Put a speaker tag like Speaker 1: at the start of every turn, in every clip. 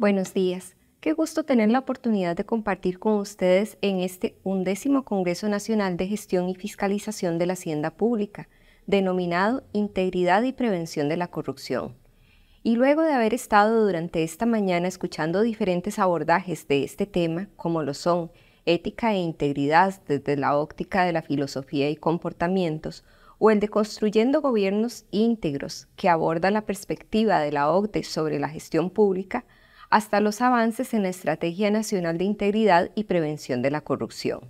Speaker 1: Buenos días. Qué gusto tener la oportunidad de compartir con ustedes en este undécimo Congreso Nacional de Gestión y Fiscalización de la Hacienda Pública, denominado Integridad y Prevención de la Corrupción. Y luego de haber estado durante esta mañana escuchando diferentes abordajes de este tema, como lo son ética e integridad desde la óptica de la filosofía y comportamientos, o el de Construyendo Gobiernos Íntegros, que aborda la perspectiva de la OCDE sobre la gestión pública, hasta los avances en la Estrategia Nacional de Integridad y Prevención de la Corrupción.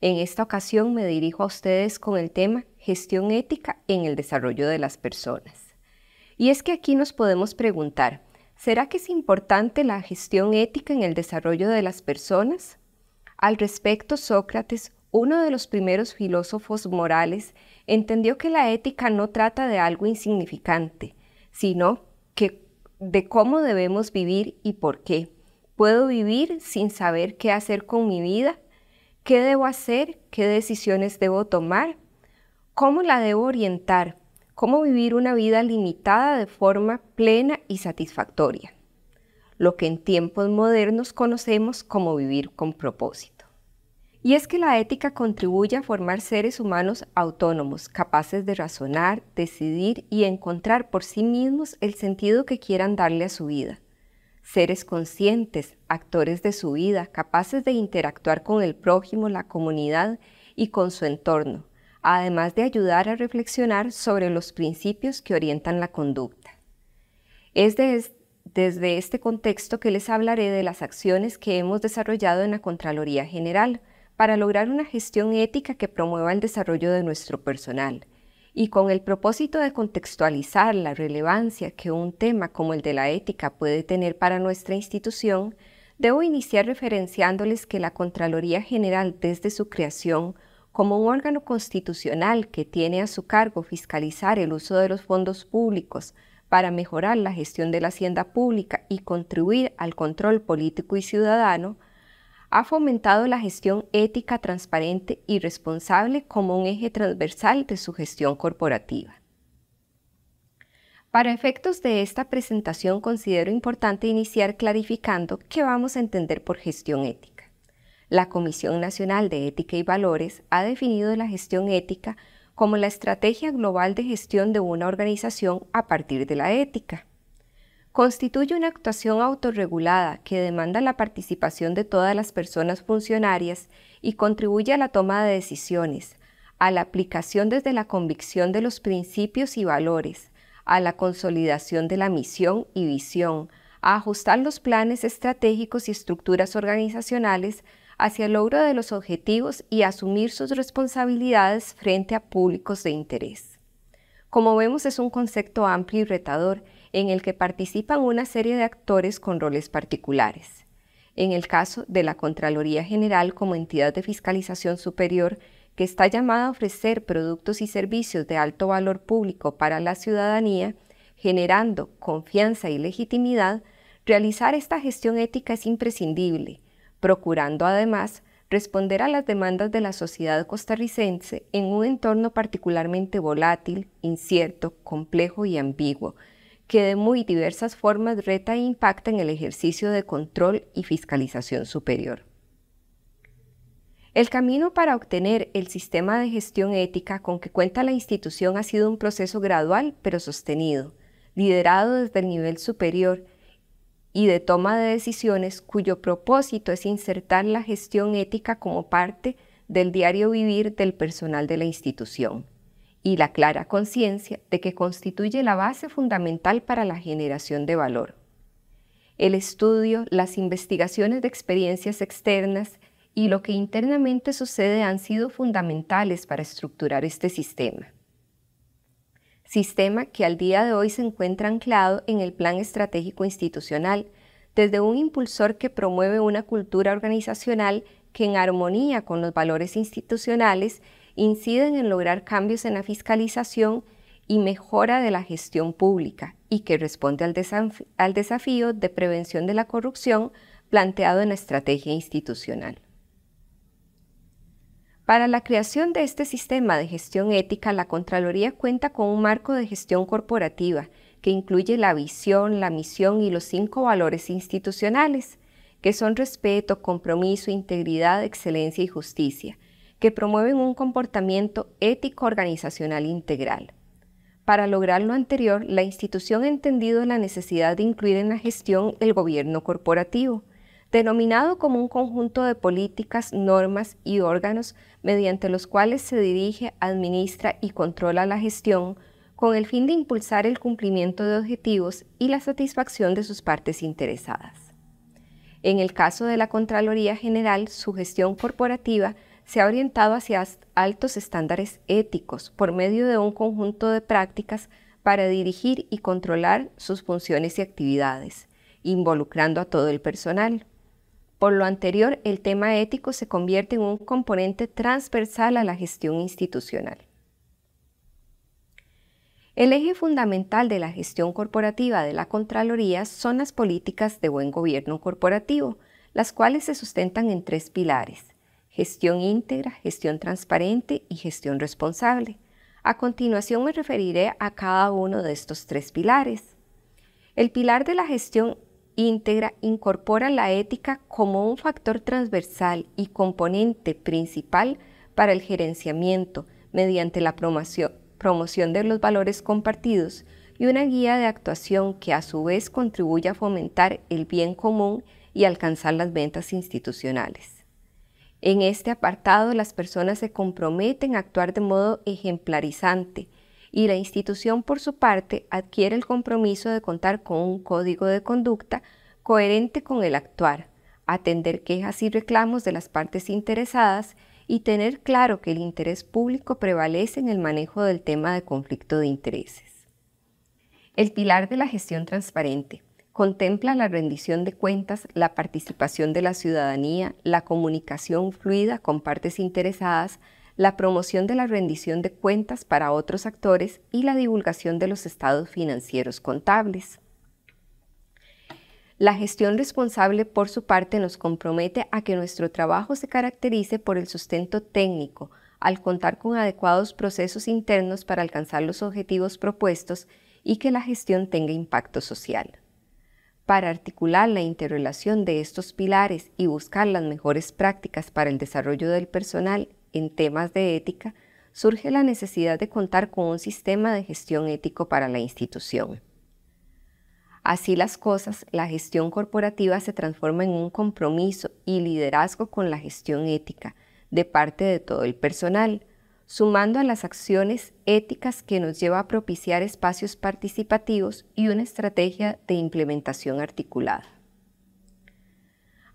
Speaker 1: En esta ocasión me dirijo a ustedes con el tema Gestión ética en el desarrollo de las personas. Y es que aquí nos podemos preguntar, ¿será que es importante la gestión ética en el desarrollo de las personas? Al respecto, Sócrates, uno de los primeros filósofos morales, entendió que la ética no trata de algo insignificante, sino que de cómo debemos vivir y por qué. ¿Puedo vivir sin saber qué hacer con mi vida? ¿Qué debo hacer? ¿Qué decisiones debo tomar? ¿Cómo la debo orientar? ¿Cómo vivir una vida limitada de forma plena y satisfactoria? Lo que en tiempos modernos conocemos como vivir con propósito. Y es que la ética contribuye a formar seres humanos autónomos, capaces de razonar, decidir y encontrar por sí mismos el sentido que quieran darle a su vida. Seres conscientes, actores de su vida, capaces de interactuar con el prójimo, la comunidad y con su entorno, además de ayudar a reflexionar sobre los principios que orientan la conducta. Es desde este contexto que les hablaré de las acciones que hemos desarrollado en la Contraloría General, para lograr una gestión ética que promueva el desarrollo de nuestro personal y con el propósito de contextualizar la relevancia que un tema como el de la ética puede tener para nuestra institución, debo iniciar referenciándoles que la Contraloría General desde su creación como un órgano constitucional que tiene a su cargo fiscalizar el uso de los fondos públicos para mejorar la gestión de la hacienda pública y contribuir al control político y ciudadano, ha fomentado la gestión ética, transparente y responsable como un eje transversal de su gestión corporativa. Para efectos de esta presentación considero importante iniciar clarificando qué vamos a entender por gestión ética. La Comisión Nacional de Ética y Valores ha definido la gestión ética como la estrategia global de gestión de una organización a partir de la ética constituye una actuación autorregulada que demanda la participación de todas las personas funcionarias y contribuye a la toma de decisiones, a la aplicación desde la convicción de los principios y valores, a la consolidación de la misión y visión, a ajustar los planes estratégicos y estructuras organizacionales hacia el logro de los objetivos y asumir sus responsabilidades frente a públicos de interés. Como vemos es un concepto amplio y retador en el que participan una serie de actores con roles particulares. En el caso de la Contraloría General como entidad de fiscalización superior, que está llamada a ofrecer productos y servicios de alto valor público para la ciudadanía, generando confianza y legitimidad, realizar esta gestión ética es imprescindible, procurando además responder a las demandas de la sociedad costarricense en un entorno particularmente volátil, incierto, complejo y ambiguo, que de muy diversas formas reta e impacta en el ejercicio de control y fiscalización superior. El camino para obtener el sistema de gestión ética con que cuenta la institución ha sido un proceso gradual pero sostenido, liderado desde el nivel superior y de toma de decisiones cuyo propósito es insertar la gestión ética como parte del diario vivir del personal de la institución y la clara conciencia de que constituye la base fundamental para la generación de valor. El estudio, las investigaciones de experiencias externas y lo que internamente sucede han sido fundamentales para estructurar este sistema. Sistema que al día de hoy se encuentra anclado en el Plan Estratégico Institucional, desde un impulsor que promueve una cultura organizacional que en armonía con los valores institucionales inciden en lograr cambios en la fiscalización y mejora de la gestión pública y que responde al, desafío de prevención de la corrupción planteado en la estrategia institucional. Para la creación de este sistema de gestión ética, la Contraloría cuenta con un marco de gestión corporativa que incluye la visión, la misión y los cinco valores institucionales, que son respeto, compromiso, integridad, excelencia y justicia, que promueven un comportamiento ético organizacional integral. Para lograr lo anterior, la institución ha entendido la necesidad de incluir en la gestión el gobierno corporativo, denominado como un conjunto de políticas, normas y órganos mediante los cuales se dirige, administra y controla la gestión con el fin de impulsar el cumplimiento de objetivos y la satisfacción de sus partes interesadas. En el caso de la Contraloría General, su gestión corporativa se ha orientado hacia altos estándares éticos por medio de un conjunto de prácticas para dirigir y controlar sus funciones y actividades, involucrando a todo el personal. Por lo anterior, el tema ético se convierte en un componente transversal a la gestión institucional. El eje fundamental de la gestión corporativa de la Contraloría son las políticas de buen gobierno corporativo, las cuales se sustentan en tres pilares gestión íntegra, gestión transparente y gestión responsable. A continuación me referiré a cada uno de estos tres pilares. El pilar de la gestión íntegra incorpora la ética como un factor transversal y componente principal para el gerenciamiento mediante la promoción, de los valores compartidos y una guía de actuación que a su vez contribuye a fomentar el bien común y alcanzar las ventas institucionales. En este apartado, las personas se comprometen a actuar de modo ejemplarizante y la institución, por su parte, adquiere el compromiso de contar con un código de conducta coherente con el actuar, atender quejas y reclamos de las partes interesadas y tener claro que el interés público prevalece en el manejo del tema de conflicto de intereses. El pilar de la gestión transparente contempla la rendición de cuentas, la participación de la ciudadanía, la comunicación fluida con partes interesadas, la promoción de la rendición de cuentas para otros actores y la divulgación de los estados financieros contables. La gestión responsable, por su parte, nos compromete a que nuestro trabajo se caracterice por el sustento técnico, al contar con adecuados procesos internos para alcanzar los objetivos propuestos y que la gestión tenga impacto social. Para articular la interrelación de estos pilares y buscar las mejores prácticas para el desarrollo del personal en temas de ética, surge la necesidad de contar con un sistema de gestión ético para la institución. Así las cosas, la gestión corporativa se transforma en un compromiso y liderazgo con la gestión ética de parte de todo el personal, sumando a las acciones éticas que nos lleva a propiciar espacios participativos y una estrategia de implementación articulada.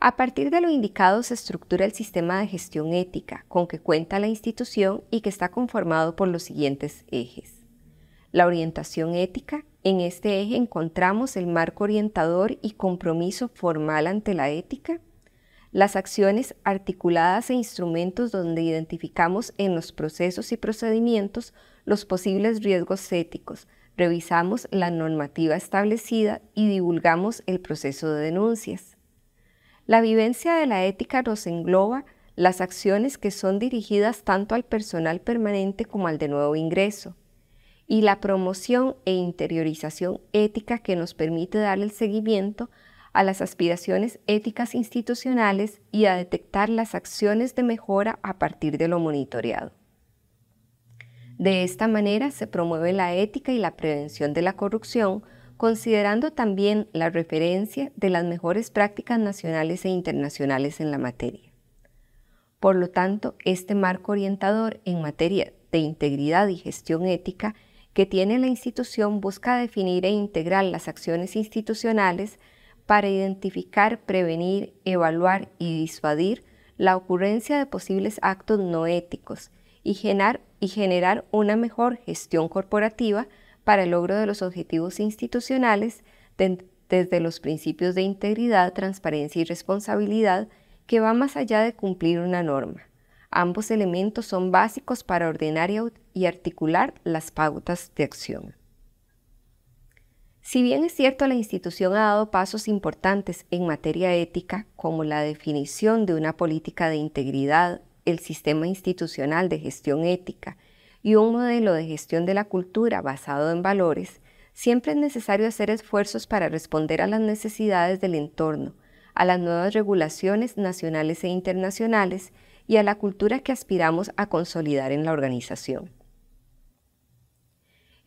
Speaker 1: A partir de lo indicado se estructura el sistema de gestión ética con que cuenta la institución y que está conformado por los siguientes ejes. La orientación ética. En este eje encontramos el marco orientador y compromiso formal ante la ética las acciones articuladas e instrumentos donde identificamos en los procesos y procedimientos los posibles riesgos éticos, revisamos la normativa establecida y divulgamos el proceso de denuncias. La vivencia de la ética nos engloba las acciones que son dirigidas tanto al personal permanente como al de nuevo ingreso, y la promoción e interiorización ética que nos permite dar el seguimiento a las aspiraciones éticas institucionales y a detectar las acciones de mejora a partir de lo monitoreado. De esta manera se promueve la ética y la prevención de la corrupción, considerando también la referencia de las mejores prácticas nacionales e internacionales en la materia. Por lo tanto, este marco orientador en materia de integridad y gestión ética que tiene la institución busca definir e integrar las acciones institucionales para identificar, prevenir, evaluar y disuadir la ocurrencia de posibles actos no éticos y generar, una mejor gestión corporativa para el logro de los objetivos institucionales desde los principios de integridad, transparencia y responsabilidad que va más allá de cumplir una norma. Ambos elementos son básicos para ordenar y articular las pautas de acción. Si bien es cierto la institución ha dado pasos importantes en materia ética, como la definición de una política de integridad, el sistema institucional de gestión ética y un modelo de gestión de la cultura basado en valores, siempre es necesario hacer esfuerzos para responder a las necesidades del entorno, a las nuevas regulaciones nacionales e internacionales y a la cultura que aspiramos a consolidar en la organización.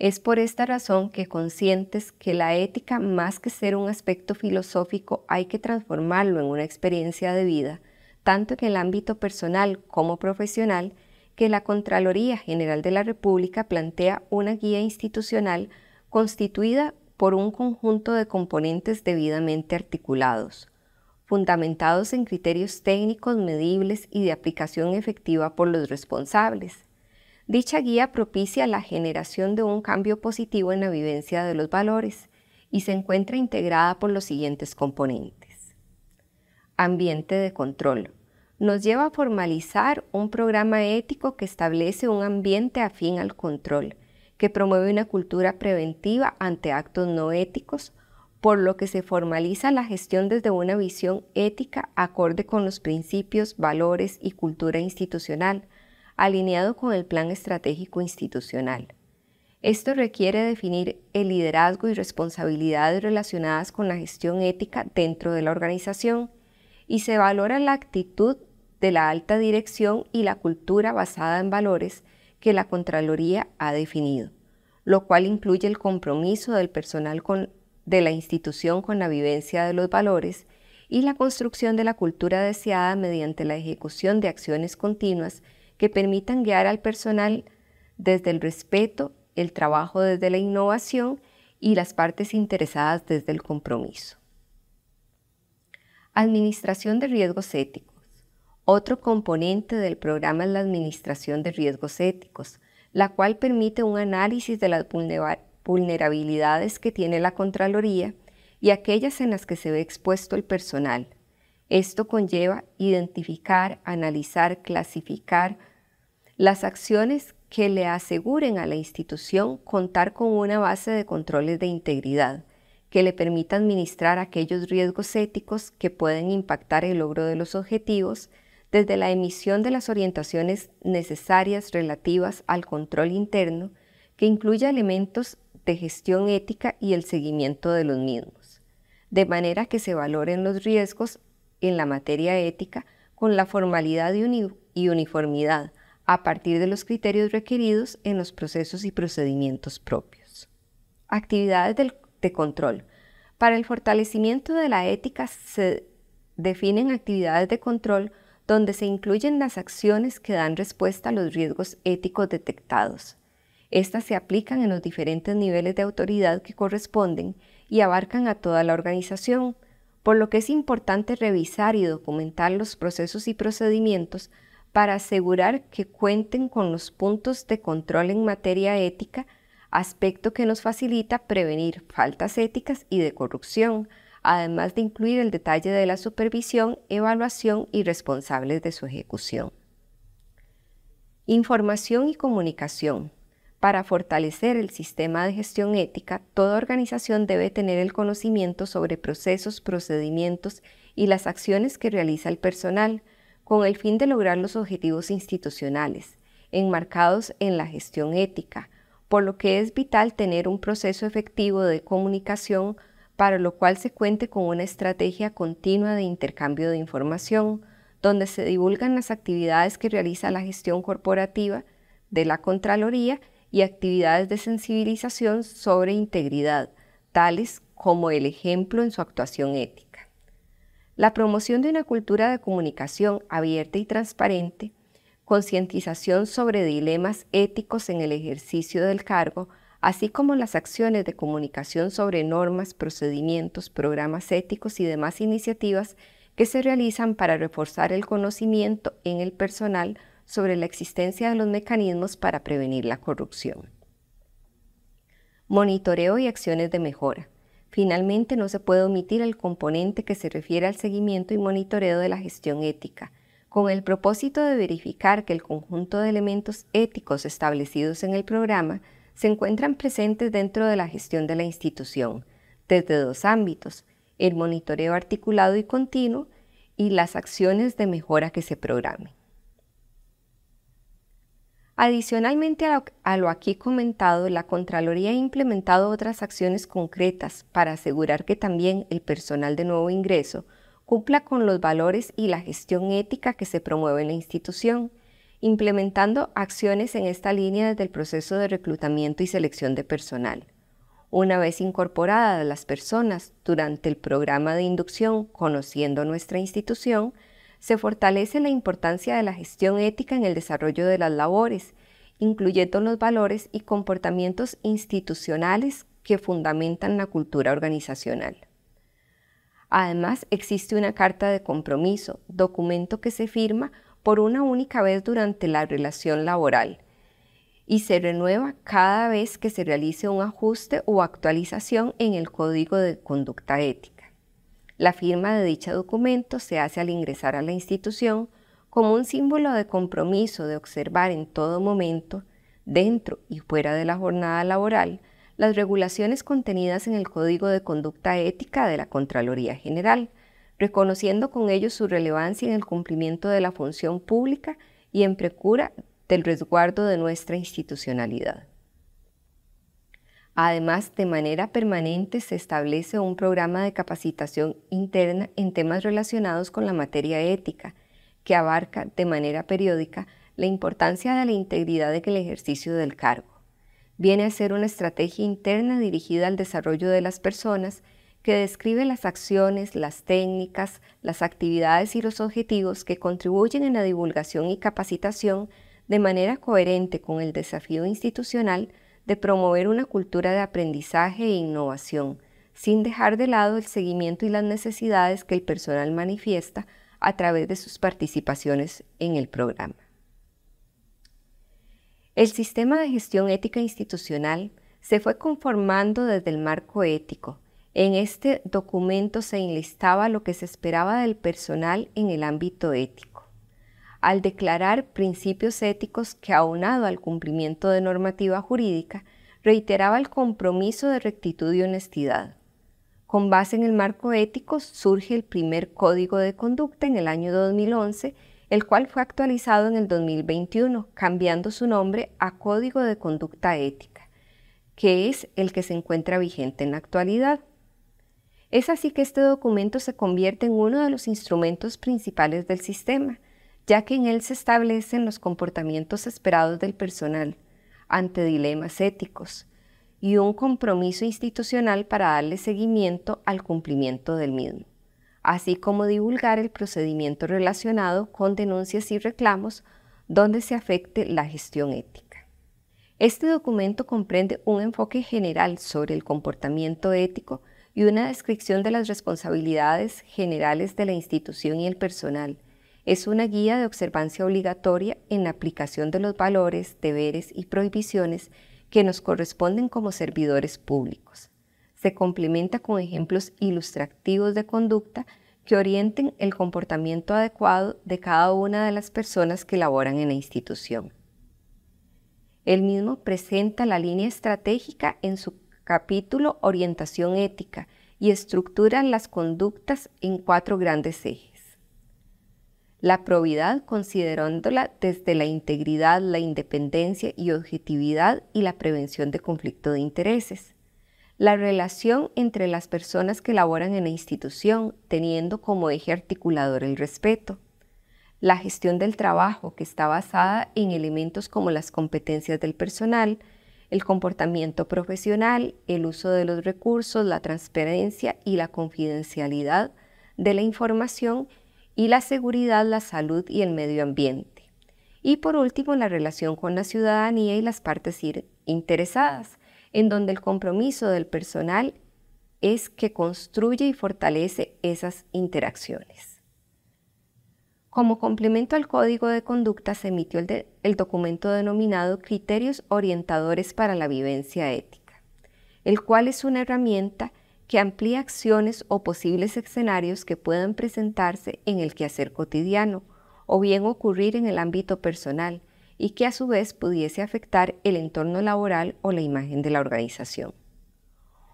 Speaker 1: Es por esta razón que conscientes que la ética, más que ser un aspecto filosófico, hay que transformarlo en una experiencia de vida, tanto en el ámbito personal como profesional, que la Contraloría General de la República plantea una guía institucional constituida por un conjunto de componentes debidamente articulados, fundamentados en criterios técnicos medibles y de aplicación efectiva por los responsables. Dicha guía propicia la generación de un cambio positivo en la vivencia de los valores y se encuentra integrada por los siguientes componentes. Ambiente de control. Nos lleva a formalizar un programa ético que establece un ambiente afín al control, que promueve una cultura preventiva ante actos no éticos, por lo que se formaliza la gestión desde una visión ética acorde con los principios, valores y cultura institucional, alineado con el plan estratégico institucional. Esto requiere definir el liderazgo y responsabilidades relacionadas con la gestión ética dentro de la organización y se valora la actitud de la alta dirección y la cultura basada en valores que la Contraloría ha definido, lo cual incluye el compromiso del personal de la institución con la vivencia de los valores y la construcción de la cultura deseada mediante la ejecución de acciones continuas que permitan guiar al personal desde el respeto, el trabajo desde la innovación y las partes interesadas desde el compromiso. Administración de riesgos éticos. Otro componente del programa es la administración de riesgos éticos, la cual permite un análisis de las vulnerabilidades que tiene la Contraloría y aquellas en las que se ve expuesto el personal, esto conlleva identificar, analizar, clasificar las acciones que le aseguren a la institución contar con una base de controles de integridad que le permita administrar aquellos riesgos éticos que pueden impactar el logro de los objetivos desde la emisión de las orientaciones necesarias relativas al control interno que incluya elementos de gestión ética y el seguimiento de los mismos, de manera que se valoren los riesgos en la materia ética con la formalidad y, uniformidad a partir de los criterios requeridos en los procesos y procedimientos propios. Actividades de control. Para el fortalecimiento de la ética se definen actividades de control donde se incluyen las acciones que dan respuesta a los riesgos éticos detectados. Estas se aplican en los diferentes niveles de autoridad que corresponden y abarcan a toda la organización, por lo que es importante revisar y documentar los procesos y procedimientos para asegurar que cuenten con los puntos de control en materia ética, aspecto que nos facilita prevenir faltas éticas y de corrupción, además de incluir el detalle de la supervisión, evaluación y responsables de su ejecución. Información y comunicación. Para fortalecer el sistema de gestión ética, toda organización debe tener el conocimiento sobre procesos, procedimientos y las acciones que realiza el personal, con el fin de lograr los objetivos institucionales, enmarcados en la gestión ética, por lo que es vital tener un proceso efectivo de comunicación para lo cual se cuente con una estrategia continua de intercambio de información, donde se divulgan las actividades que realiza la gestión corporativa de la Contraloría y actividades de sensibilización sobre integridad, tales como el ejemplo en su actuación ética. La promoción de una cultura de comunicación abierta y transparente, concientización sobre dilemas éticos en el ejercicio del cargo, así como las acciones de comunicación sobre normas, procedimientos, programas éticos y demás iniciativas que se realizan para reforzar el conocimiento en el personal sobre la existencia de los mecanismos para prevenir la corrupción. Monitoreo y acciones de mejora. Finalmente, no se puede omitir el componente que se refiere al seguimiento y monitoreo de la gestión ética, con el propósito de verificar que el conjunto de elementos éticos establecidos en el programa se encuentran presentes dentro de la gestión de la institución, desde dos ámbitos, el monitoreo articulado y continuo y las acciones de mejora que se programen. Adicionalmente a lo, aquí comentado, la Contraloría ha implementado otras acciones concretas para asegurar que también el personal de nuevo ingreso cumpla con los valores y la gestión ética que se promueve en la institución, implementando acciones en esta línea desde el proceso de reclutamiento y selección de personal. Una vez incorporadas las personas durante el programa de inducción Conociendo nuestra institución, se fortalece la importancia de la gestión ética en el desarrollo de las labores, incluyendo los valores y comportamientos institucionales que fundamentan la cultura organizacional. Además, existe una carta de compromiso, documento que se firma por una única vez durante la relación laboral y se renueva cada vez que se realice un ajuste o actualización en el código de conducta ética. La firma de dicho documento se hace al ingresar a la institución como un símbolo de compromiso de observar en todo momento, dentro y fuera de la jornada laboral, las regulaciones contenidas en el Código de Conducta Ética de la Contraloría General, reconociendo con ello su relevancia en el cumplimiento de la función pública y en precura del resguardo de nuestra institucionalidad. Además, de manera permanente se establece un programa de capacitación interna en temas relacionados con la materia ética, que abarca de manera periódica la importancia de la integridad en el ejercicio del cargo. Viene a ser una estrategia interna dirigida al desarrollo de las personas que describe las acciones, las técnicas, las actividades y los objetivos que contribuyen en la divulgación y capacitación de manera coherente con el desafío institucional de promover una cultura de aprendizaje e innovación, sin dejar de lado el seguimiento y las necesidades que el personal manifiesta a través de sus participaciones en el programa. El sistema de gestión ética institucional se fue conformando desde el marco ético. En este documento se enlistaba lo que se esperaba del personal en el ámbito ético al declarar principios éticos que, aunado al cumplimiento de normativa jurídica, reiteraba el compromiso de rectitud y honestidad. Con base en el marco ético surge el primer código de conducta en el año 2011, el cual fue actualizado en el 2021, cambiando su nombre a Código de Conducta Ética, que es el que se encuentra vigente en la actualidad. Es así que este documento se convierte en uno de los instrumentos principales del sistema, ya que en él se establecen los comportamientos esperados del personal ante dilemas éticos y un compromiso institucional para darle seguimiento al cumplimiento del mismo, así como divulgar el procedimiento relacionado con denuncias y reclamos donde se afecte la gestión ética. Este documento comprende un enfoque general sobre el comportamiento ético y una descripción de las responsabilidades generales de la institución y el personal, es una guía de observancia obligatoria en la aplicación de los valores, deberes y prohibiciones que nos corresponden como servidores públicos. Se complementa con ejemplos ilustrativos de conducta que orienten el comportamiento adecuado de cada una de las personas que laboran en la institución. El mismo presenta la línea estratégica en su capítulo Orientación Ética y estructura las conductas en cuatro grandes ejes. La probidad considerándola desde la integridad, la independencia y objetividad y la prevención de conflicto de intereses. La relación entre las personas que laboran en la institución, teniendo como eje articulador el respeto. La gestión del trabajo, que está basada en elementos como las competencias del personal, el comportamiento profesional, el uso de los recursos, la transparencia y la confidencialidad de la información y la seguridad, la salud y el medio ambiente. Y por último, la relación con la ciudadanía y las partes interesadas, en donde el compromiso del personal es que construye y fortalece esas interacciones. Como complemento al código de conducta se emitió el, documento denominado Criterios Orientadores para la Vivencia Ética, el cual es una herramienta que amplía acciones o posibles escenarios que puedan presentarse en el quehacer cotidiano o bien ocurrir en el ámbito personal y que a su vez pudiese afectar el entorno laboral o la imagen de la organización.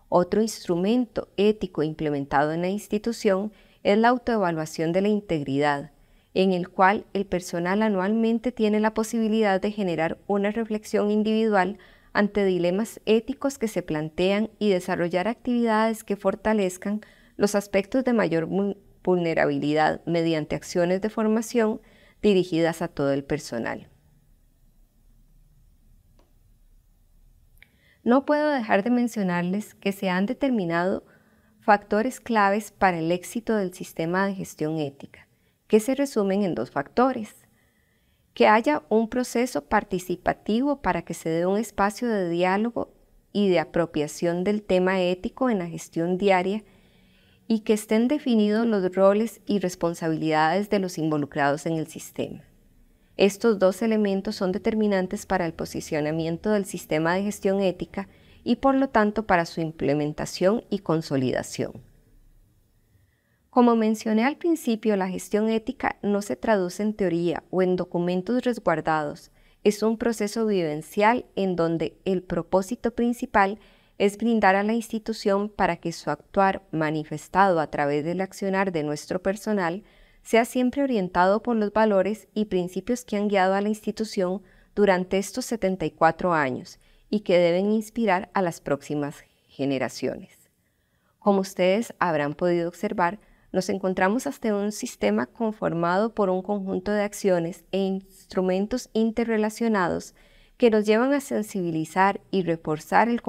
Speaker 1: Otro instrumento ético implementado en la institución es la autoevaluación de la integridad, en el cual el personal anualmente tiene la posibilidad de generar una reflexión individual ante dilemas éticos que se plantean y desarrollar actividades que fortalezcan los aspectos de mayor vulnerabilidad mediante acciones de formación dirigidas a todo el personal. No puedo dejar de mencionarles que se han determinado factores claves para el éxito del sistema de gestión ética, que se resumen en dos factores que haya un proceso participativo para que se dé un espacio de diálogo y de apropiación del tema ético en la gestión diaria y que estén definidos los roles y responsabilidades de los involucrados en el sistema. Estos dos elementos son determinantes para el posicionamiento del sistema de gestión ética y por lo tanto para su implementación y consolidación. Como mencioné al principio, la gestión ética no se traduce en teoría o en documentos resguardados. Es un proceso vivencial en donde el propósito principal es brindar a la institución para que su actuar, manifestado a través del accionar de nuestro personal, sea siempre orientado por los valores y principios que han guiado a la institución durante estos 74 años y que deben inspirar a las próximas generaciones. Como ustedes habrán podido observar, nos encontramos hasta un sistema conformado por un conjunto de acciones e instrumentos interrelacionados que nos llevan a sensibilizar y reforzar el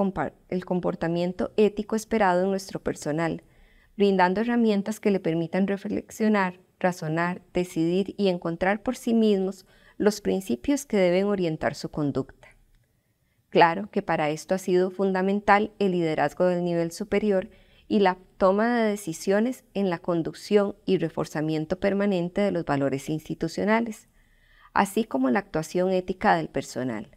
Speaker 1: comportamiento ético esperado en nuestro personal, brindando herramientas que le permitan reflexionar, razonar, decidir y encontrar por sí mismos los principios que deben orientar su conducta. Claro que para esto ha sido fundamental el liderazgo del nivel superior y la toma de decisiones en la conducción y reforzamiento permanente de los valores institucionales, así como la actuación ética del personal.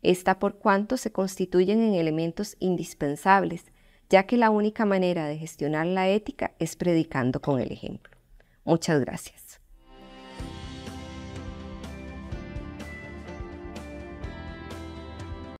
Speaker 1: Esta por cuanto se constituyen en elementos indispensables, ya que la única manera de gestionar la ética es predicando con el ejemplo. Muchas gracias.